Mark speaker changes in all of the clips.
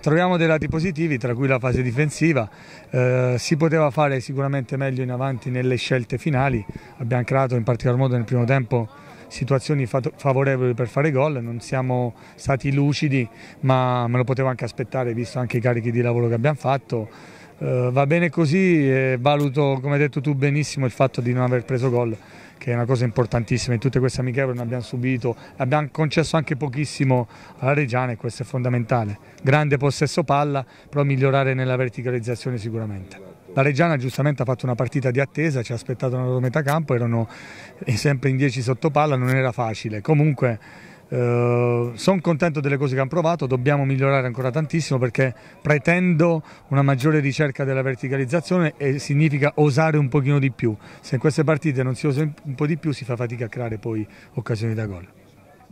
Speaker 1: Troviamo dei lati positivi, tra cui la fase difensiva, eh, si poteva fare sicuramente meglio in avanti nelle scelte finali, abbiamo creato in particolar modo nel primo tempo situazioni favorevoli per fare gol, non siamo stati lucidi ma me lo potevo anche aspettare visto anche i carichi di lavoro che abbiamo fatto. Eh, va bene così e valuto, come hai detto tu benissimo, il fatto di non aver preso gol, che è una cosa importantissima. In tutte queste amichevole ne abbiamo subito, abbiamo concesso anche pochissimo alla Reggiana e questo è fondamentale. Grande possesso palla, però migliorare nella verticalizzazione sicuramente. La Reggiana giustamente ha fatto una partita di attesa, ci ha aspettato una loro metà campo, erano sempre in 10 sotto palla, non era facile. Comunque eh, sono contento delle cose che hanno provato, dobbiamo migliorare ancora tantissimo perché pretendo una maggiore ricerca della verticalizzazione e significa osare un pochino di più. Se in queste partite non si osa un po' di più si fa fatica a creare poi occasioni da gol.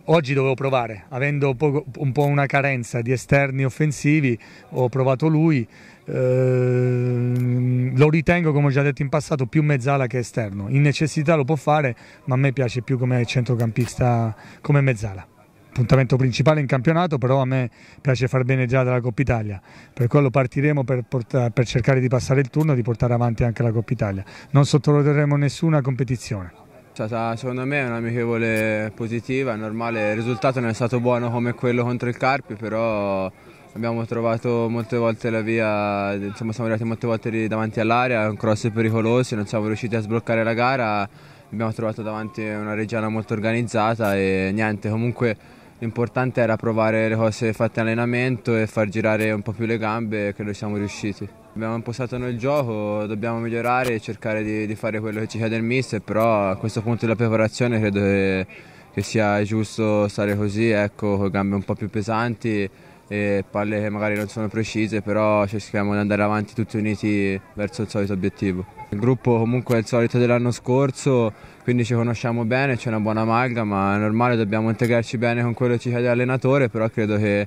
Speaker 1: Oggi dovevo provare, avendo un po' una carenza di esterni offensivi, ho provato lui, ehm, lo ritengo come ho già detto in passato più mezzala che esterno, in necessità lo può fare ma a me piace più come centrocampista, come mezzala. Appuntamento principale in campionato, però a me piace far bene già dalla Coppa Italia, per quello partiremo per, portare, per cercare di passare il turno e di portare avanti anche la Coppa Italia. Non sottovaluteremo nessuna competizione.
Speaker 2: È cioè, stata secondo me un'amichevole positiva, è normale, il risultato non è stato buono come quello contro il Carpi, però abbiamo trovato molte volte la via, insomma siamo arrivati molte volte davanti all'area, un cross pericoloso, non siamo riusciti a sbloccare la gara, abbiamo trovato davanti una Reggiana molto organizzata e niente, comunque l'importante era provare le cose fatte in allenamento e far girare un po' più le gambe e credo siamo riusciti. Abbiamo impostato noi il gioco, dobbiamo migliorare e cercare di, di, fare quello che ci chiede il mister, però a questo punto della preparazione credo che, che sia giusto stare così, ecco, con gambe un po' più pesanti e palle che magari non sono precise, però cerchiamo di andare avanti tutti uniti verso il solito obiettivo. Il gruppo comunque è il solito dell'anno scorso, quindi ci conosciamo bene, c'è una buona amalgama, è normale, dobbiamo integrarci bene con quello che ci chiede l'allenatore, però credo che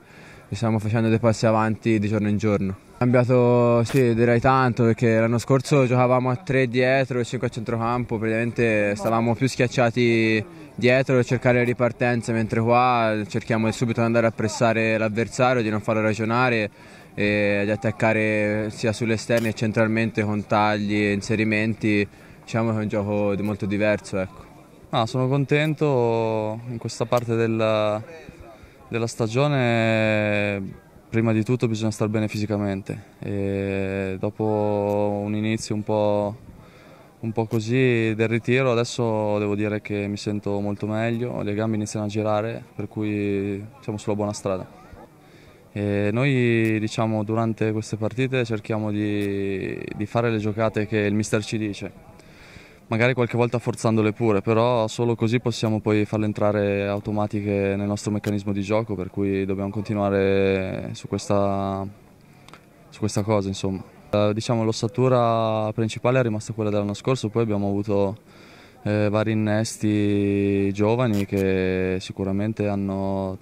Speaker 2: e stiamo facendo dei passi avanti di giorno in giorno. È Cambiato, sì, direi tanto perché l'anno scorso giocavamo a 3 dietro e 5 a centrocampo, praticamente stavamo più schiacciati dietro a cercare ripartenze, mentre qua cerchiamo subito di andare a pressare l'avversario, di non farlo ragionare e di attaccare sia sull'esterno che centralmente con tagli e inserimenti. Diciamo che è un gioco molto diverso. Ecco.
Speaker 3: Ah, sono contento in questa parte del della stagione prima di tutto bisogna star bene fisicamente e dopo un inizio un po', un po', così del ritiro adesso devo dire che mi sento molto meglio, le gambe iniziano a girare per cui siamo sulla buona strada. E noi diciamo, durante queste partite cerchiamo di, di fare le giocate che il mister ci dice, magari qualche volta forzandole pure, però solo così possiamo poi farle entrare automatiche nel nostro meccanismo di gioco, per cui dobbiamo continuare su questa, su questa cosa. Insomma. Eh, diciamo l'ossatura principale è rimasta quella dell'anno scorso, poi abbiamo avuto eh, vari innesti giovani che sicuramente hanno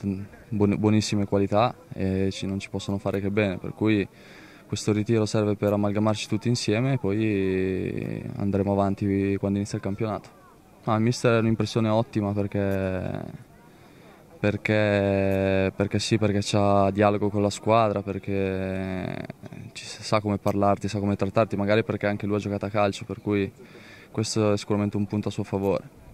Speaker 3: buonissime qualità e ci, non ci possono fare che bene, per cui questo ritiro serve per amalgamarci tutti insieme e poi andremo avanti quando inizia il campionato. No, il mister è un'impressione ottima perché, perché, perché sì, perché ha dialogo con la squadra, perché sa come parlarti, sa come trattarti, magari perché anche lui ha giocato a calcio, per cui questo è sicuramente un punto a suo favore.